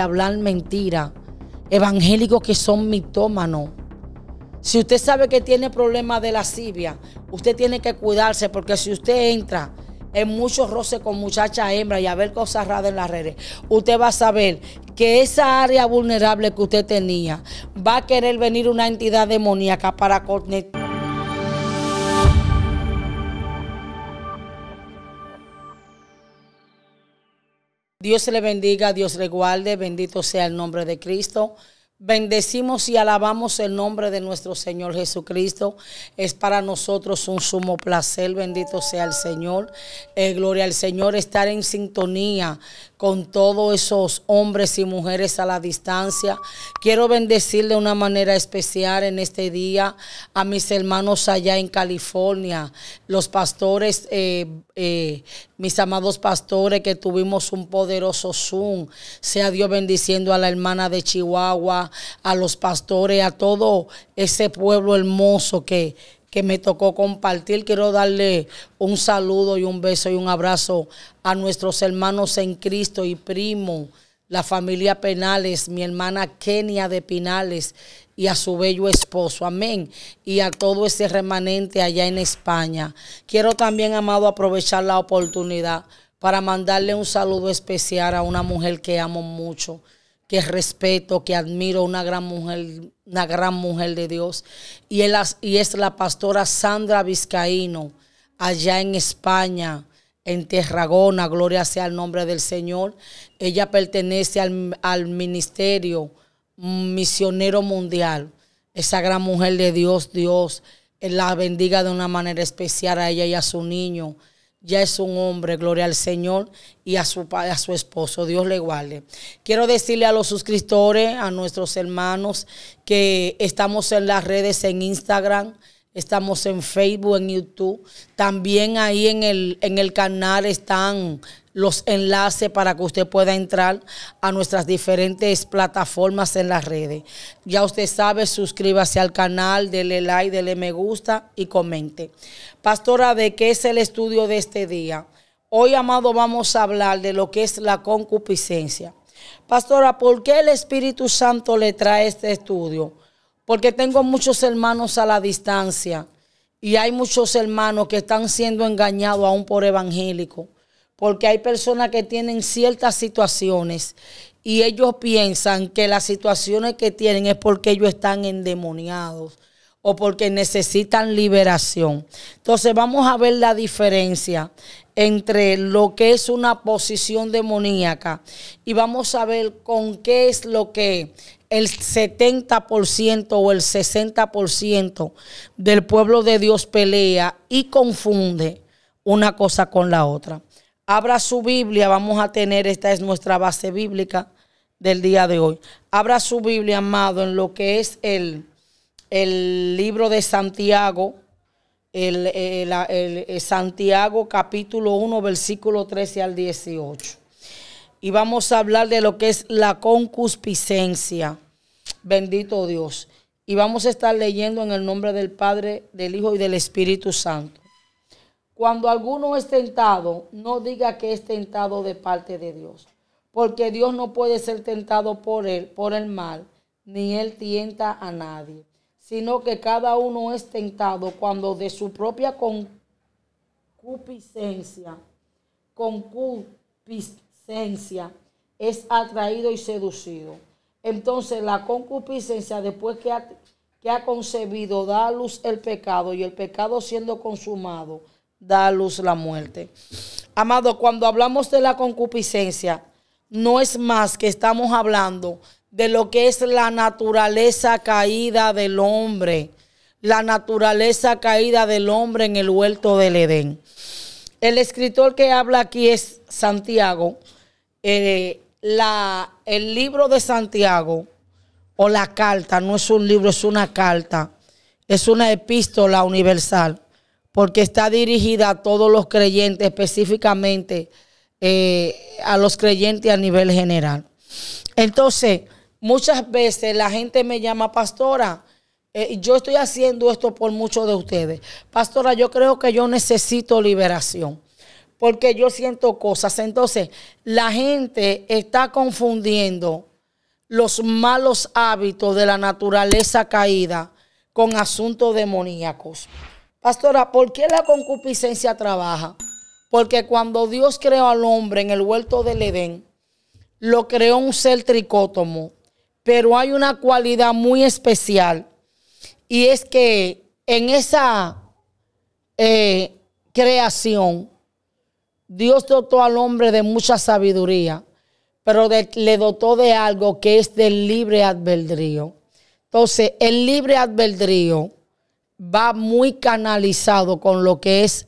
hablar mentira, evangélicos que son mitómanos. Si usted sabe que tiene problemas de lascivia, usted tiene que cuidarse porque si usted entra en muchos roces con muchachas hembras y a ver cosas raras en las redes, usted va a saber que esa área vulnerable que usted tenía va a querer venir una entidad demoníaca para conectar. Dios le bendiga, Dios le guarde, bendito sea el nombre de Cristo. Bendecimos y alabamos el nombre de nuestro Señor Jesucristo. Es para nosotros un sumo placer, bendito sea el Señor. Eh, gloria al Señor, estar en sintonía con todos esos hombres y mujeres a la distancia. Quiero bendecir de una manera especial en este día a mis hermanos allá en California, los pastores, eh, eh, mis amados pastores que tuvimos un poderoso Zoom. Sea Dios bendiciendo a la hermana de Chihuahua, a los pastores, a todo ese pueblo hermoso que que me tocó compartir. Quiero darle un saludo y un beso y un abrazo a nuestros hermanos en Cristo y primo, la familia Penales, mi hermana Kenia de Pinales y a su bello esposo. Amén. Y a todo ese remanente allá en España. Quiero también, amado, aprovechar la oportunidad para mandarle un saludo especial a una mujer que amo mucho que respeto, que admiro, una gran mujer, una gran mujer de Dios. Y, es la pastora Sandra Vizcaíno, allá en España, en Terragona, gloria sea el nombre del Señor. Ella pertenece al, al ministerio misionero mundial. Esa gran mujer de Dios, Dios la bendiga de una manera especial a ella y a su niño ya es un hombre, gloria al Señor y a su, a su esposo, Dios le guarde. Quiero decirle a los suscriptores, a nuestros hermanos, que estamos en las redes, en Instagram, estamos en Facebook, en YouTube, también ahí en el, en el canal están los enlaces para que usted pueda entrar a nuestras diferentes plataformas en las redes. Ya usted sabe, suscríbase al canal, dele like, dele me gusta y comente. Pastora, ¿de qué es el estudio de este día? Hoy, amado, vamos a hablar de lo que es la concupiscencia. Pastora, ¿por qué el Espíritu Santo le trae este estudio? Porque tengo muchos hermanos a la distancia y hay muchos hermanos que están siendo engañados aún por evangélico porque hay personas que tienen ciertas situaciones y ellos piensan que las situaciones que tienen es porque ellos están endemoniados o porque necesitan liberación. Entonces vamos a ver la diferencia entre lo que es una posición demoníaca y vamos a ver con qué es lo que el 70% o el 60% del pueblo de Dios pelea y confunde una cosa con la otra. Abra su Biblia, vamos a tener, esta es nuestra base bíblica del día de hoy. Abra su Biblia, amado, en lo que es el, el libro de Santiago, el, Santiago capítulo 1, versículo 13 al 18. Y vamos a hablar de lo que es la concupiscencia. Bendito Dios. Y vamos a estar leyendo en el nombre del Padre, del Hijo y del Espíritu Santo. Cuando alguno es tentado, no diga que es tentado de parte de Dios, porque Dios no puede ser tentado por él, por el mal, ni él tienta a nadie, sino que cada uno es tentado cuando de su propia concupiscencia, concupiscencia es atraído y seducido. Entonces la concupiscencia después que ha, que ha concebido da a luz el pecado y el pecado siendo consumado da a luz la muerte. Amado, cuando hablamos de la concupiscencia, no es más que estamos hablando de lo que es la naturaleza caída del hombre, la naturaleza caída del hombre en el huerto del Edén. El escritor que habla aquí es Santiago. Eh, la, el libro de Santiago, o la carta, no es un libro, es una carta, es una epístola universal porque está dirigida a todos los creyentes, específicamente eh, a los creyentes a nivel general. Entonces, muchas veces la gente me llama pastora. Eh, yo estoy haciendo esto por muchos de ustedes. Pastora, yo creo que yo necesito liberación porque yo siento cosas. Entonces, la gente está confundiendo los malos hábitos de la naturaleza caída con asuntos demoníacos. Pastora, ¿por qué la concupiscencia trabaja? Porque cuando Dios creó al hombre en el huerto del Edén, lo creó un ser tricótomo, pero hay una cualidad muy especial y es que en esa eh, creación, Dios dotó al hombre de mucha sabiduría, pero le dotó de algo que es del libre albedrío. Entonces, el libre albedrío va muy canalizado con lo que es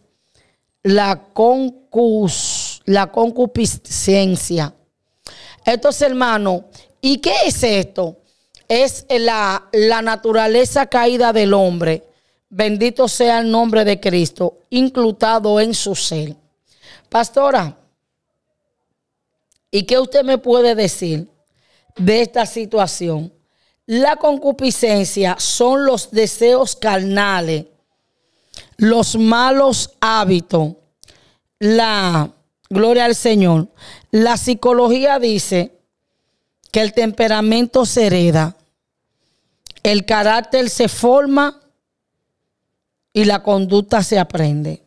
la, concus, la concupiscencia. Estos hermano, ¿y qué es esto? Es la, la naturaleza caída del hombre. Bendito sea el nombre de Cristo, inclutado en su ser. Pastora, ¿y qué usted me puede decir de esta situación? La concupiscencia son los deseos carnales, los malos hábitos, la gloria al Señor. La psicología dice que el temperamento se hereda, el carácter se forma y la conducta se aprende.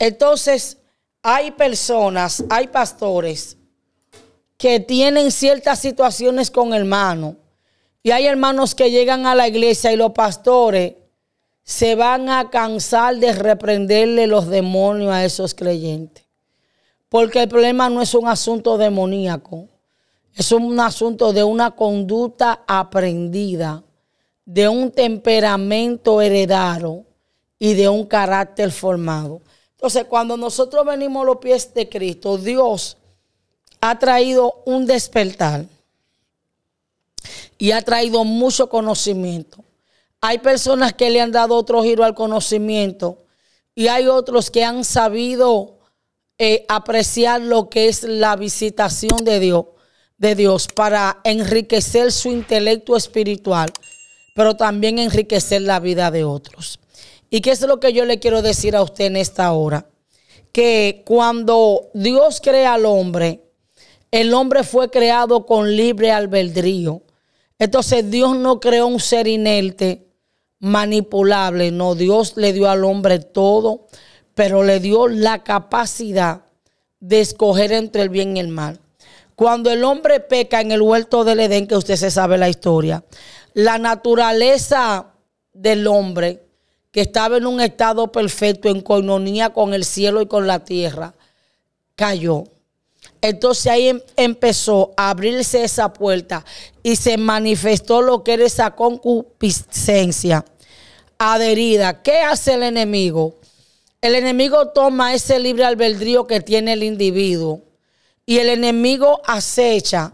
Entonces, hay personas, hay pastores que tienen ciertas situaciones con hermanos y hay hermanos que llegan a la iglesia y los pastores se van a cansar de reprenderle los demonios a esos creyentes. Porque el problema no es un asunto demoníaco, es un asunto de una conducta aprendida, de un temperamento heredado y de un carácter formado. Entonces, cuando nosotros venimos a los pies de Cristo, Dios ha traído un despertar y ha traído mucho conocimiento. Hay personas que le han dado otro giro al conocimiento y hay otros que han sabido eh, apreciar lo que es la visitación de Dios, de Dios para enriquecer su intelecto espiritual, pero también enriquecer la vida de otros. ¿Y qué es lo que yo le quiero decir a usted en esta hora? Que cuando Dios crea al hombre, el hombre fue creado con libre albedrío. Entonces Dios no creó un ser inerte, manipulable, no, Dios le dio al hombre todo, pero le dio la capacidad de escoger entre el bien y el mal. Cuando el hombre peca en el huerto del Edén, que usted se sabe la historia, la naturaleza del hombre, que estaba en un estado perfecto, en coinonía con el cielo y con la tierra, cayó. Entonces ahí em, empezó a abrirse esa puerta y se manifestó lo que era esa concupiscencia adherida. ¿Qué hace el enemigo? El enemigo toma ese libre albedrío que tiene el individuo y el enemigo acecha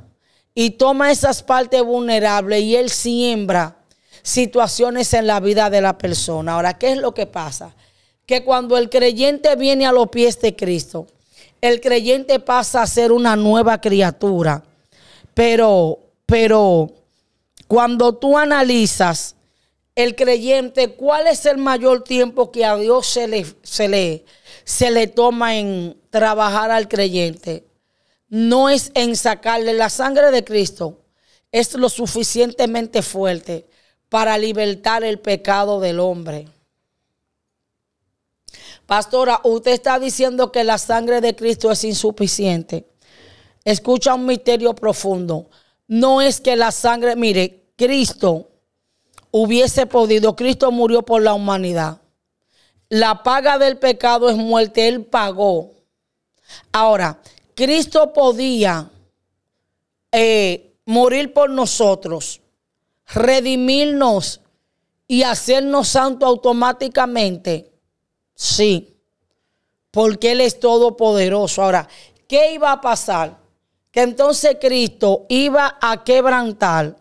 y toma esas partes vulnerables y él siembra situaciones en la vida de la persona. Ahora, ¿qué es lo que pasa? Que cuando el creyente viene a los pies de Cristo, el creyente pasa a ser una nueva criatura. Pero, pero, cuando tú analizas el creyente, ¿cuál es el mayor tiempo que a Dios se le, se le, se le toma en trabajar al creyente? No es en sacarle la sangre de Cristo, es lo suficientemente fuerte para libertar el pecado del hombre. Pastora, usted está diciendo que la sangre de Cristo es insuficiente. Escucha un misterio profundo. No es que la sangre, mire, Cristo hubiese podido, Cristo murió por la humanidad. La paga del pecado es muerte, Él pagó. Ahora, Cristo podía eh, morir por nosotros, redimirnos y hacernos santo automáticamente Sí, porque Él es todopoderoso. Ahora, ¿qué iba a pasar? Que entonces Cristo iba a quebrantar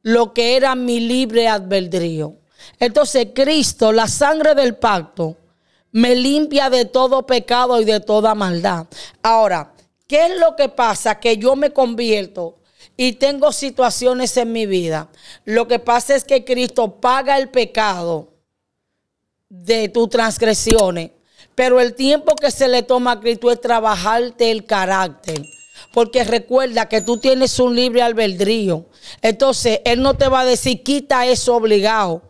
lo que era mi libre albedrío. Entonces Cristo, la sangre del pacto, me limpia de todo pecado y de toda maldad. Ahora, ¿qué es lo que pasa? Que yo me convierto y tengo situaciones en mi vida. Lo que pasa es que Cristo paga el pecado de tus transgresiones. Pero el tiempo que se le toma a Cristo es trabajarte el carácter. Porque recuerda que tú tienes un libre albedrío. Entonces, Él no te va a decir, quita eso obligado.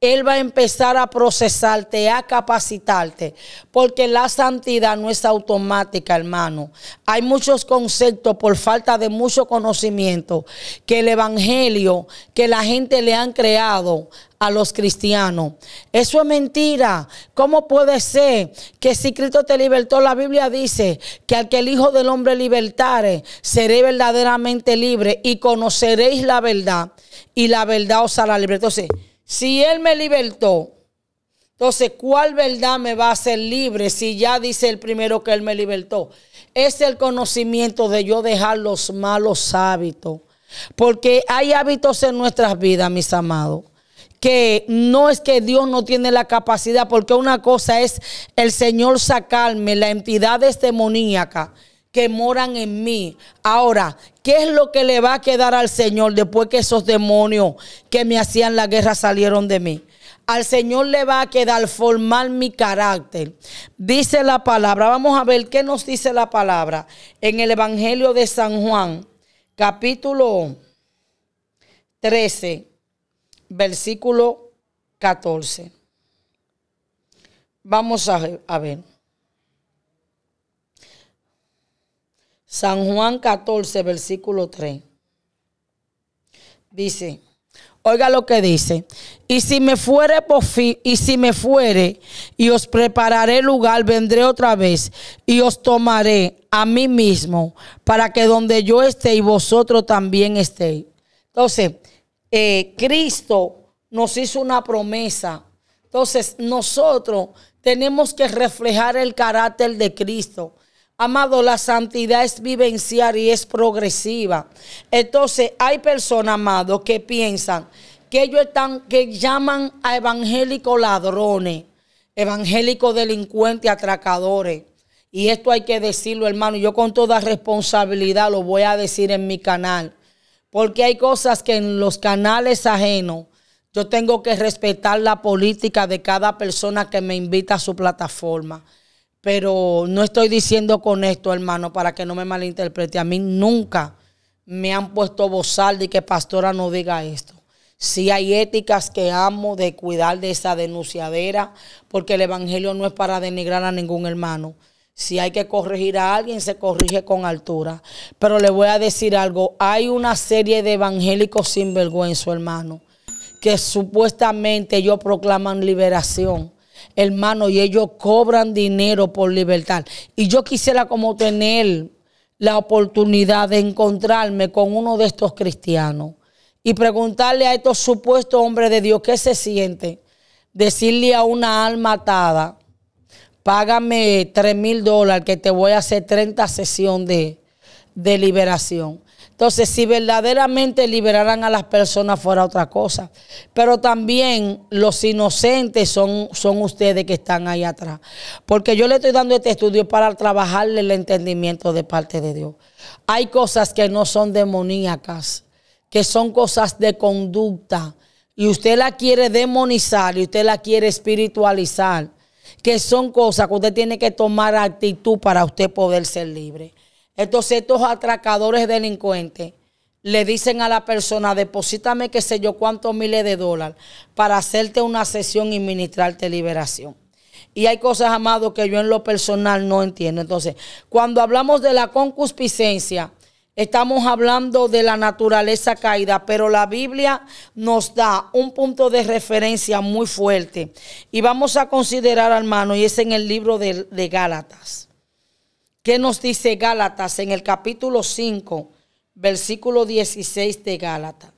Él va a empezar a procesarte, a capacitarte, porque la santidad no es automática, hermano. Hay muchos conceptos por falta de mucho conocimiento que el Evangelio, que la gente le han creado a los cristianos. Eso es mentira. ¿Cómo puede ser que si Cristo te libertó, la Biblia dice que al que el Hijo del Hombre libertare, seré verdaderamente libre y conoceréis la verdad y la verdad os hará libre. Entonces, si Él me libertó, entonces, ¿cuál verdad me va a hacer libre si ya dice el primero que Él me libertó? Es el conocimiento de yo dejar los malos hábitos. Porque hay hábitos en nuestras vidas, mis amados que no es que Dios no tiene la capacidad, porque una cosa es el Señor sacarme la entidades demoníacas que moran en mí. Ahora, ¿qué es lo que le va a quedar al Señor después que esos demonios que me hacían la guerra salieron de mí? Al Señor le va a quedar formar mi carácter. Dice la palabra. Vamos a ver qué nos dice la palabra en el Evangelio de San Juan, capítulo 13 versículo 14. Vamos a, ver. San Juan 14, versículo 3. Dice, oiga lo que dice, y si me fuere por fin, y si me fuere y os prepararé lugar, vendré otra vez y os tomaré a mí mismo para que donde yo esté y vosotros también estéis. Entonces, eh, Cristo nos hizo una promesa. Entonces nosotros tenemos que reflejar el carácter de Cristo. Amado, la santidad es vivenciar y es progresiva. Entonces hay personas, amado, que piensan que ellos están, que llaman a evangélicos ladrones, evangélicos delincuentes, atracadores. Y esto hay que decirlo, hermano. Yo con toda responsabilidad lo voy a decir en mi canal porque hay cosas que en los canales ajenos yo tengo que respetar la política de cada persona que me invita a su plataforma. Pero no estoy diciendo con esto, hermano, para que no me malinterprete. A mí nunca me han puesto bozal de que pastora no diga esto. Sí hay éticas que amo de cuidar de esa denunciadera, porque el Evangelio no es para denigrar a ningún hermano. Si hay que corregir a alguien, se corrige con altura. Pero le voy a decir algo. Hay una serie de evangélicos sinvergüenza, hermano, que supuestamente ellos proclaman liberación. Hermano, y ellos cobran dinero por libertad. Y yo quisiera como tener la oportunidad de encontrarme con uno de estos cristianos y preguntarle a estos supuestos hombres de Dios qué se siente. Decirle a una alma atada págame 3 mil dólares que te voy a hacer 30 sesiones de, liberación. Entonces, si verdaderamente liberaran a las personas fuera otra cosa. Pero también los inocentes son, son ustedes que están ahí atrás. Porque yo le estoy dando este estudio para trabajarle el entendimiento de parte de Dios. Hay cosas que no son demoníacas, que son cosas de conducta. Y usted la quiere demonizar y usted la quiere espiritualizar que son cosas que usted tiene que tomar actitud para usted poder ser libre. Entonces estos atracadores delincuentes le dicen a la persona, deposítame qué sé yo cuántos miles de dólares para hacerte una sesión y ministrarte liberación. Y hay cosas, amado, que yo en lo personal no entiendo. Entonces, cuando hablamos de la concupiscencia, Estamos hablando de la naturaleza caída, pero la Biblia nos da un punto de referencia muy fuerte. Y vamos a considerar, hermano, y es en el libro de, Gálatas. ¿Qué nos dice Gálatas en el capítulo 5, versículo 16 de Gálatas?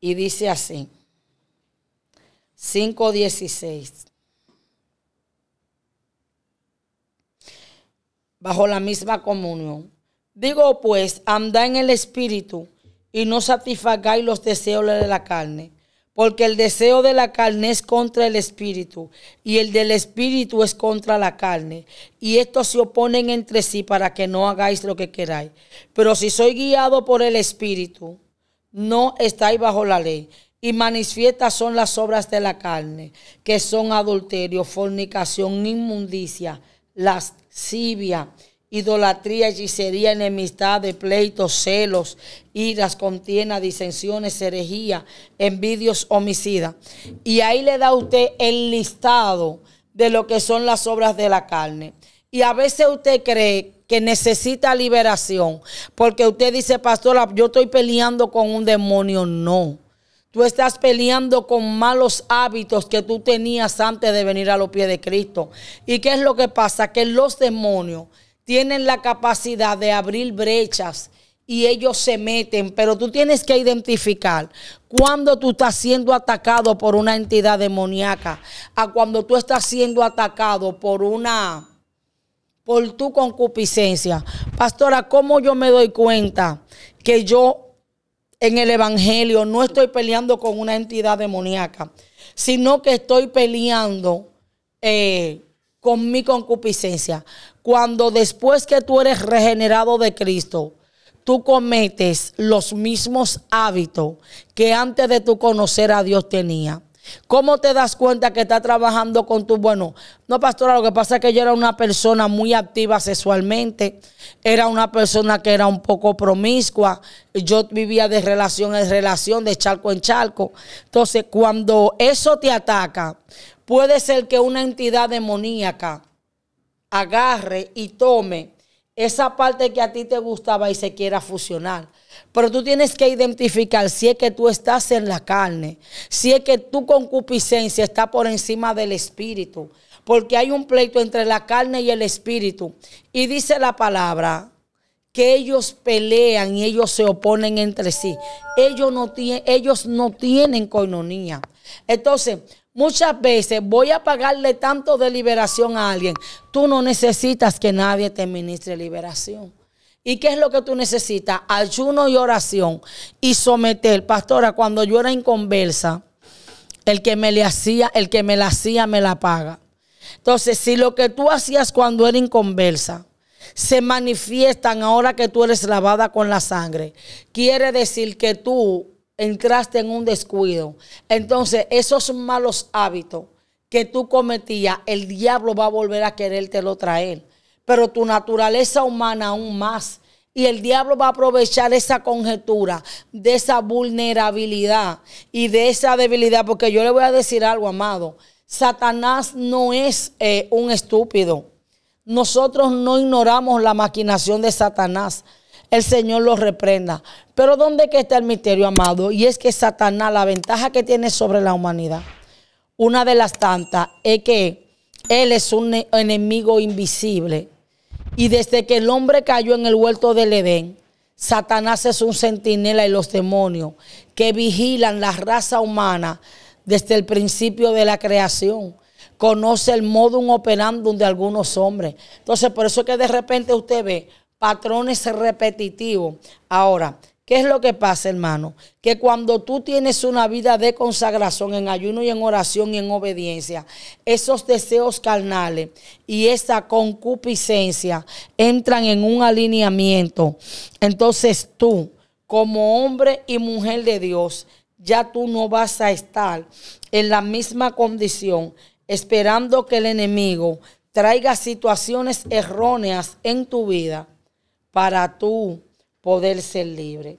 Y dice así, 5.16. bajo la misma comunión. Digo pues, andad en el Espíritu y no satisfagáis los deseos de la carne, porque el deseo de la carne es contra el Espíritu y el del Espíritu es contra la carne, y estos se oponen entre sí para que no hagáis lo que queráis. Pero si soy guiado por el Espíritu, no estáis bajo la ley. Y manifiestas son las obras de la carne, que son adulterio, fornicación, inmundicia, las civia, idolatría, hechicería, de pleitos, celos, iras, contienda, disensiones, herejía, envidios, homicida. Y ahí le da usted el listado de lo que son las obras de la carne. Y a veces usted cree que necesita liberación, porque usted dice, pastor, yo estoy peleando con un demonio. No. Tú estás peleando con malos hábitos que tú tenías antes de venir a los pies de Cristo. ¿Y qué es lo que pasa? Que los demonios tienen la capacidad de abrir brechas y ellos se meten, pero tú tienes que identificar cuando tú estás siendo atacado por una entidad demoníaca a cuando tú estás siendo atacado por una por tu concupiscencia. Pastora, ¿cómo yo me doy cuenta que yo en el Evangelio, no estoy peleando con una entidad demoníaca, sino que estoy peleando eh, con mi concupiscencia. Cuando después que tú eres regenerado de Cristo, tú cometes los mismos hábitos que antes de tu conocer a Dios tenía. ¿Cómo te das cuenta que está trabajando con tu bueno? No, pastora, lo que pasa es que yo era una persona muy activa sexualmente, era una persona que era un poco promiscua, yo vivía de relación en relación, de charco en charco. Entonces, cuando eso te ataca, puede ser que una entidad demoníaca agarre y tome esa parte que a ti te gustaba y se quiera fusionar. Pero tú tienes que identificar si es que tú estás en la carne, si es que tu concupiscencia está por encima del espíritu, porque hay un pleito entre la carne y el espíritu. Y dice la palabra que ellos pelean y ellos se oponen entre sí. Ellos no, tienen, ellos no tienen coinonía. Entonces, Muchas veces voy a pagarle tanto de liberación a alguien. Tú no necesitas que nadie te ministre liberación. ¿Y qué es lo que tú necesitas? Ayuno y oración y someter. Pastora, cuando yo era inconversa, el que me le hacía, el que me la hacía, me la paga. Entonces, si lo que tú hacías cuando era inconversa se manifiestan ahora que tú eres lavada con la sangre, quiere decir que tú entraste en un descuido. Entonces, esos malos hábitos que tú cometías, el diablo va a volver a querértelo traer. Pero tu naturaleza humana aún más. Y el diablo va a aprovechar esa conjetura, de esa vulnerabilidad y de esa debilidad. Porque yo le voy a decir algo, amado. Satanás no es eh, un estúpido. Nosotros no ignoramos la maquinación de Satanás el Señor los reprenda. Pero ¿dónde está el misterio, amado? Y es que Satanás, la ventaja que tiene sobre la humanidad, una de las tantas, es que él es un enemigo invisible. Y desde que el hombre cayó en el huerto del Edén, Satanás es un centinela y los demonios que vigilan la raza humana desde el principio de la creación conoce el modum operandum de algunos hombres. Entonces, por eso es que de repente usted ve patrones repetitivos. Ahora, ¿qué es lo que pasa, hermano? Que cuando tú tienes una vida de consagración en ayuno y en oración y en obediencia, esos deseos carnales y esa concupiscencia entran en un alineamiento. Entonces tú, como hombre y mujer de Dios, ya tú no vas a estar en la misma condición esperando que el enemigo traiga situaciones erróneas en tu vida para tú poder ser libre.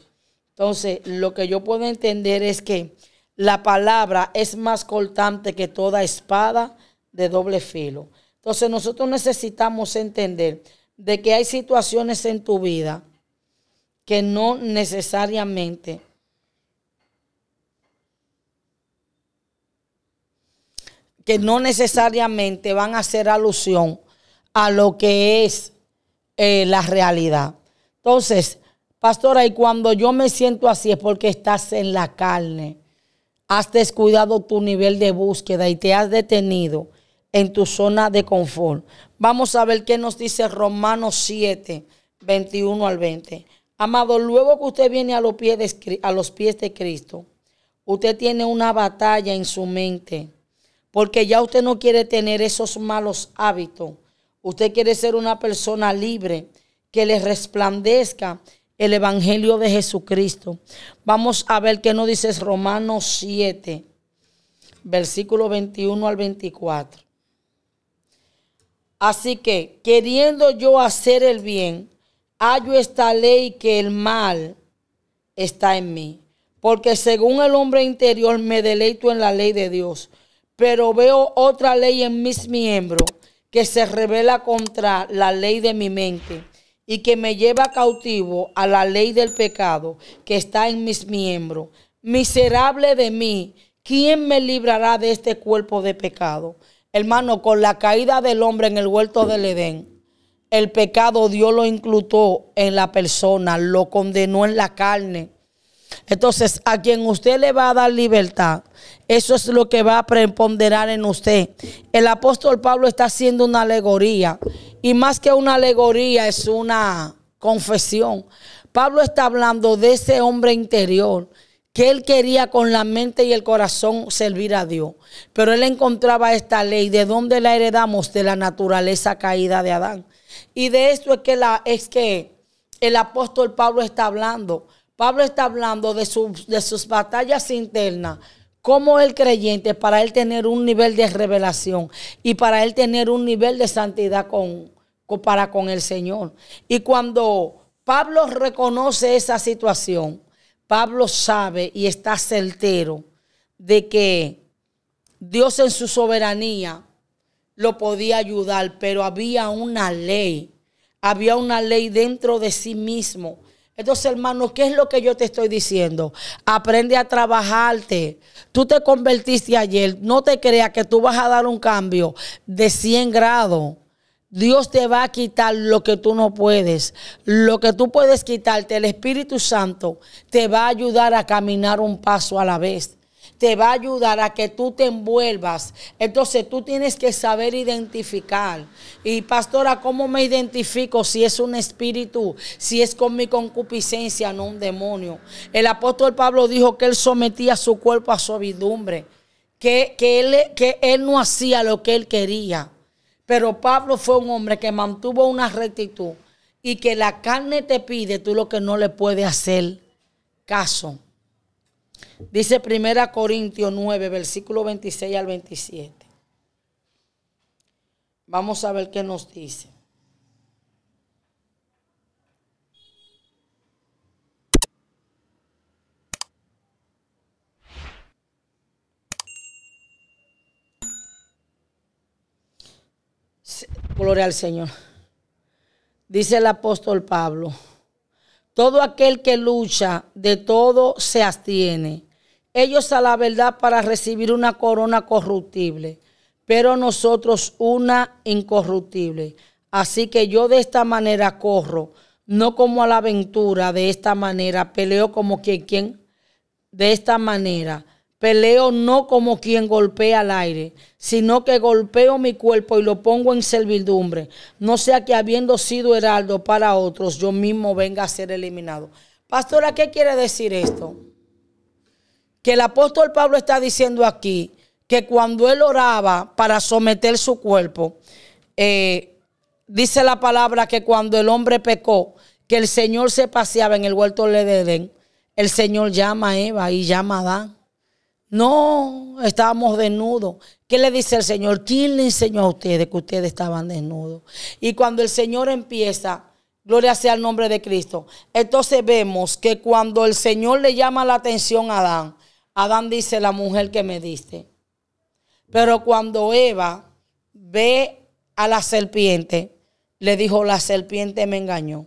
Entonces, lo que yo puedo entender es que la palabra es más cortante que toda espada de doble filo. Entonces, nosotros necesitamos entender de que hay situaciones en tu vida que no necesariamente que no necesariamente van a hacer alusión a lo que es eh, la realidad. Entonces, pastora, y cuando yo me siento así es porque estás en la carne. Has descuidado tu nivel de búsqueda y te has detenido en tu zona de confort. Vamos a ver qué nos dice Romanos 7, 21 al 20. Amado, luego que usted viene a los, pies a los pies de Cristo, usted tiene una batalla en su mente, porque ya usted no quiere tener esos malos hábitos Usted quiere ser una persona libre que le resplandezca el Evangelio de Jesucristo. Vamos a ver qué nos dice Romanos 7, versículo 21 al 24. Así que, queriendo yo hacer el bien, hallo esta ley que el mal está en mí. Porque según el hombre interior me deleito en la ley de Dios, pero veo otra ley en mis miembros que se revela contra la ley de mi mente y que me lleva cautivo a la ley del pecado que está en mis miembros. Miserable de mí, ¿quién me librará de este cuerpo de pecado? Hermano, con la caída del hombre en el huerto del Edén, el pecado Dios lo inclutó en la persona, lo condenó en la carne. Entonces, a quien usted le va a dar libertad eso es lo que va a preponderar en usted. El apóstol Pablo está haciendo una alegoría. Y más que una alegoría, es una confesión. Pablo está hablando de ese hombre interior que él quería con la mente y el corazón servir a Dios. Pero él encontraba esta ley. ¿De dónde la heredamos? De la naturaleza caída de Adán. Y de esto es que, es que el apóstol Pablo está hablando. Pablo está hablando de de sus batallas internas como el creyente, para él tener un nivel de revelación y para él tener un nivel de santidad con, para con el Señor. Y cuando Pablo reconoce esa situación, Pablo sabe y está certero de que Dios en su soberanía lo podía ayudar, pero había una ley, había una ley dentro de sí mismo entonces, hermanos, ¿qué es lo que yo te estoy diciendo? Aprende a trabajarte. Tú te convertiste ayer. No te creas que tú vas a dar un cambio de 100 grados. Dios te va a quitar lo que tú no puedes. Lo que tú puedes quitarte, el Espíritu Santo te va a ayudar a caminar un paso a la vez te va a ayudar a que tú te envuelvas. Entonces tú tienes que saber identificar. Y pastora, ¿cómo me identifico si es un espíritu, si es con mi concupiscencia, no un demonio? El apóstol Pablo dijo que él sometía su cuerpo a su que, que, él, que él no hacía lo que él quería. Pero Pablo fue un hombre que mantuvo una rectitud y que la carne te pide tú lo que no le puedes hacer caso. Dice Primera Corintios 9, versículo 26 al 27. Vamos a ver qué nos dice. Gloria al Señor. Dice el apóstol Pablo. Todo aquel que lucha, de todo se abstiene. Ellos a la verdad para recibir una corona corruptible, pero nosotros una incorruptible. Así que yo de esta manera corro, no como a la aventura, de esta manera peleo como quien, quien de esta manera Peleo no como quien golpea al aire, sino que golpeo mi cuerpo y lo pongo en servidumbre. No sea que habiendo sido heraldo para otros, yo mismo venga a ser eliminado. Pastora, ¿qué quiere decir esto? Que el apóstol Pablo está diciendo aquí que cuando él oraba para someter su cuerpo, eh, dice la palabra que cuando el hombre pecó, que el Señor se paseaba en el huerto de Edén, el Señor llama a Eva y llama a Adán no, estábamos desnudos. ¿Qué le dice el Señor? ¿Quién le enseñó a ustedes que ustedes estaban desnudos? Y cuando el Señor empieza, gloria sea el nombre de Cristo. Entonces vemos que cuando el Señor le llama la atención a Adán, Adán dice, la mujer que me diste. Pero cuando Eva ve a la serpiente, le dijo, la serpiente me engañó.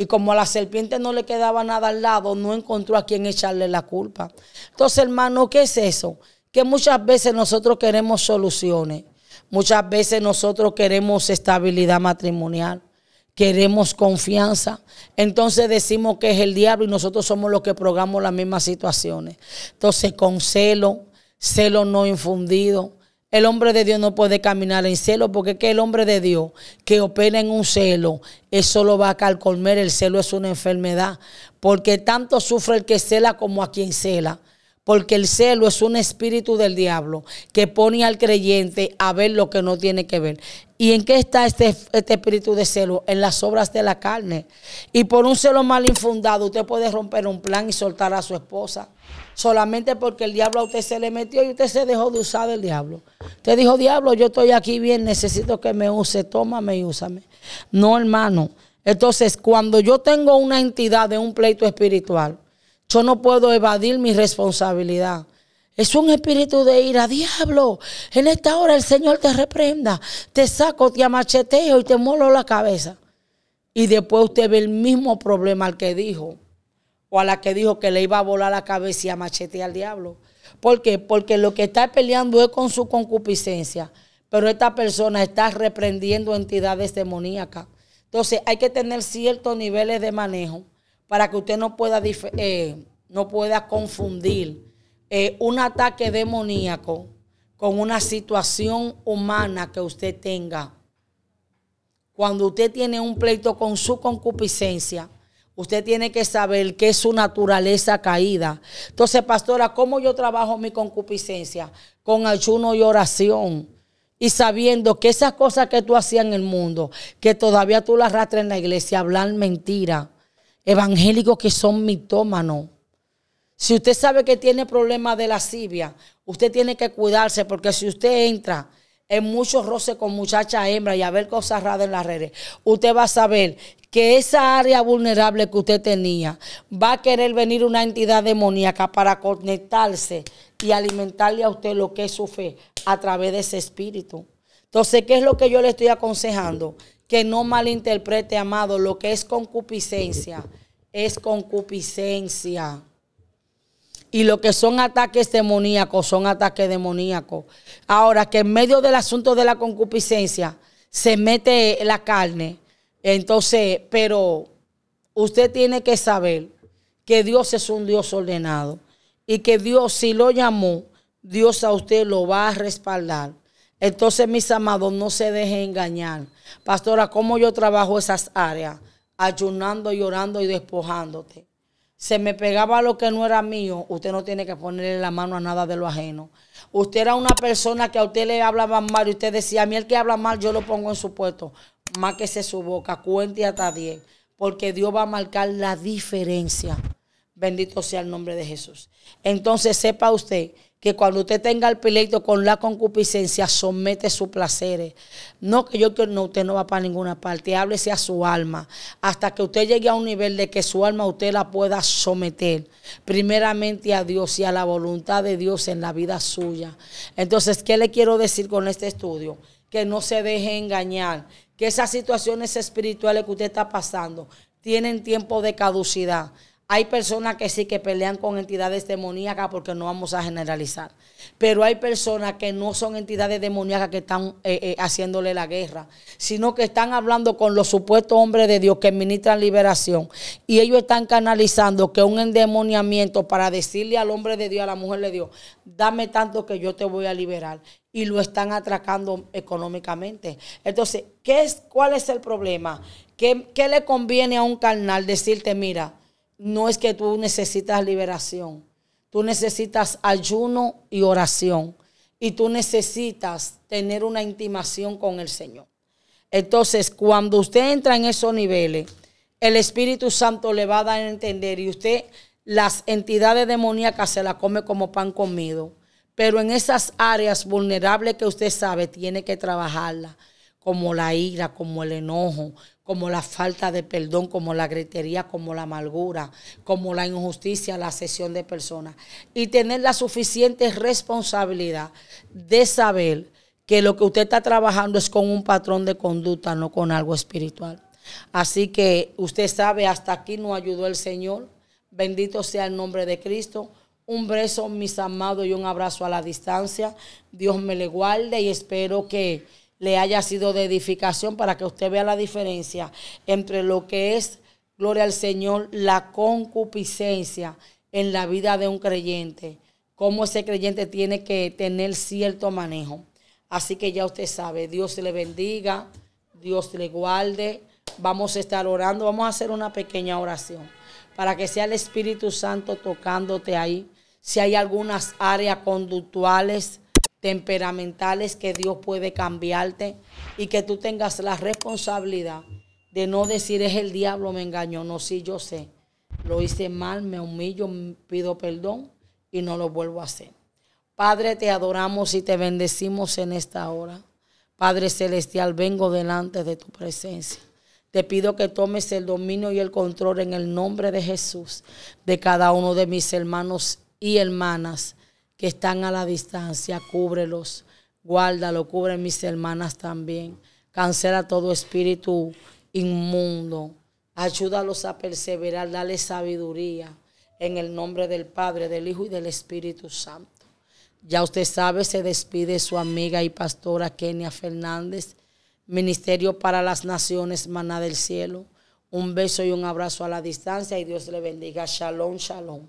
Y como a la serpiente no le quedaba nada al lado, no encontró a quien echarle la culpa. Entonces, hermano, ¿qué es eso? Que muchas veces nosotros queremos soluciones. Muchas veces nosotros queremos estabilidad matrimonial. Queremos confianza. Entonces decimos que es el diablo y nosotros somos los que programamos las mismas situaciones. Entonces, con celo, celo no infundido, el hombre de Dios no puede caminar en celo porque el hombre de Dios que opera en un celo, eso lo va a calcolmer. El celo es una enfermedad porque tanto sufre el que cela como a quien cela. Porque el celo es un espíritu del diablo que pone al creyente a ver lo que no tiene que ver. ¿Y en qué está este, este espíritu de celo? En las obras de la carne. Y por un celo mal infundado usted puede romper un plan y soltar a su esposa solamente porque el diablo a usted se le metió y usted se dejó de usar del diablo. Usted dijo, diablo, yo estoy aquí bien, necesito que me use, tómame y úsame. No, hermano. Entonces, cuando yo tengo una entidad de un pleito espiritual, yo no puedo evadir mi responsabilidad. Es un espíritu de ira. Diablo, en esta hora el Señor te reprenda. Te saco, te amacheteo y te molo la cabeza. Y después usted ve el mismo problema al que dijo o a la que dijo que le iba a volar la cabeza y a machetear al diablo. ¿Por qué? Porque lo que está peleando es con su concupiscencia, pero esta persona está reprendiendo entidades demoníacas. Entonces hay que tener ciertos niveles de manejo para que usted no pueda, eh, no pueda confundir eh, un ataque demoníaco con una situación humana que usted tenga. Cuando usted tiene un pleito con su concupiscencia, Usted tiene que saber que es su naturaleza caída. Entonces, pastora, ¿cómo yo trabajo mi concupiscencia? Con ayuno y oración. Y sabiendo que esas cosas que tú hacías en el mundo, que todavía tú las arrastras en la iglesia, hablar mentira, evangélicos que son mitómanos. Si usted sabe que tiene problemas de lascivia, usted tiene que cuidarse porque si usted entra en muchos roces con muchachas hembras y a ver cosas raras en las redes, usted va a saber que esa área vulnerable que usted tenía va a querer venir una entidad demoníaca para conectarse y alimentarle a usted lo que es su fe a través de ese espíritu. Entonces, ¿qué es lo que yo le estoy aconsejando? Que no malinterprete, amado, lo que es concupiscencia. Es concupiscencia. Y lo que son ataques demoníacos son ataques demoníacos. Ahora que en medio del asunto de la concupiscencia se mete la carne, entonces, pero usted tiene que saber que Dios es un Dios ordenado y que Dios si lo llamó, Dios a usted lo va a respaldar. Entonces, mis amados, no se dejen engañar. Pastora, ¿cómo yo trabajo esas áreas? Ayunando, llorando y despojándote se me pegaba lo que no era mío, usted no tiene que ponerle la mano a nada de lo ajeno. Usted era una persona que a usted le hablaba mal y usted decía, a mí el que habla mal yo lo pongo en su puesto. Más que se su boca, cuente hasta 10, porque Dios va a marcar la diferencia. Bendito sea el nombre de Jesús. Entonces sepa usted que cuando usted tenga el pleito con la concupiscencia, somete sus placeres. No que yo que no, usted no va para ninguna parte, háblese a su alma, hasta que usted llegue a un nivel de que su alma usted la pueda someter, primeramente a Dios y a la voluntad de Dios en la vida suya. Entonces, ¿qué le quiero decir con este estudio? Que no se deje engañar, que esas situaciones espirituales que usted está pasando tienen tiempo de caducidad. Hay personas que sí que pelean con entidades demoníacas porque no vamos a generalizar. Pero hay personas que no son entidades demoníacas que están eh, eh, haciéndole la guerra, sino que están hablando con los supuestos hombres de Dios que ministran liberación. Y ellos están canalizando que un endemoniamiento para decirle al hombre de Dios, a la mujer de Dios, dame tanto que yo te voy a liberar. Y lo están atracando económicamente. Entonces, es, ¿cuál es el problema? ¿Qué, ¿Qué le conviene a un carnal decirte, mira? no es que tú necesitas liberación. Tú necesitas ayuno y oración. Y tú necesitas tener una intimación con el Señor. Entonces, cuando usted entra en esos niveles, el Espíritu Santo le va a dar a entender y usted las entidades demoníacas se las come como pan comido. Pero en esas áreas vulnerables que usted sabe, tiene que trabajarla, como la ira, como el enojo, como la falta de perdón, como la gritería, como la amargura, como la injusticia, la cesión de personas. Y tener la suficiente responsabilidad de saber que lo que usted está trabajando es con un patrón de conducta, no con algo espiritual. Así que usted sabe, hasta aquí nos ayudó el Señor. Bendito sea el nombre de Cristo. Un beso, mis amados, y un abrazo a la distancia. Dios me le guarde y espero que le haya sido de edificación para que usted vea la diferencia entre lo que es, gloria al Señor, la concupiscencia en la vida de un creyente, cómo ese creyente tiene que tener cierto manejo. Así que ya usted sabe, Dios le bendiga, Dios le guarde. Vamos a estar orando, vamos a hacer una pequeña oración para que sea el Espíritu Santo tocándote ahí. Si hay algunas áreas conductuales temperamentales que Dios puede cambiarte y que tú tengas la responsabilidad de no decir es el diablo me engañó, no, sí yo sé, lo hice mal, me humillo, pido perdón y no lo vuelvo a hacer. Padre, te adoramos y te bendecimos en esta hora. Padre Celestial, vengo delante de tu presencia. Te pido que tomes el dominio y el control en el nombre de Jesús de cada uno de mis hermanos y hermanas que están a la distancia, cúbrelos, guárdalos, cubre mis hermanas también. Cancela todo espíritu inmundo. Ayúdalos a perseverar, dale sabiduría en el nombre del Padre, del Hijo y del Espíritu Santo. Ya usted sabe, se despide su amiga y pastora Kenia Fernández, Ministerio para las Naciones, Maná del Cielo. Un beso y un abrazo a la distancia y Dios le bendiga. Shalom, shalom.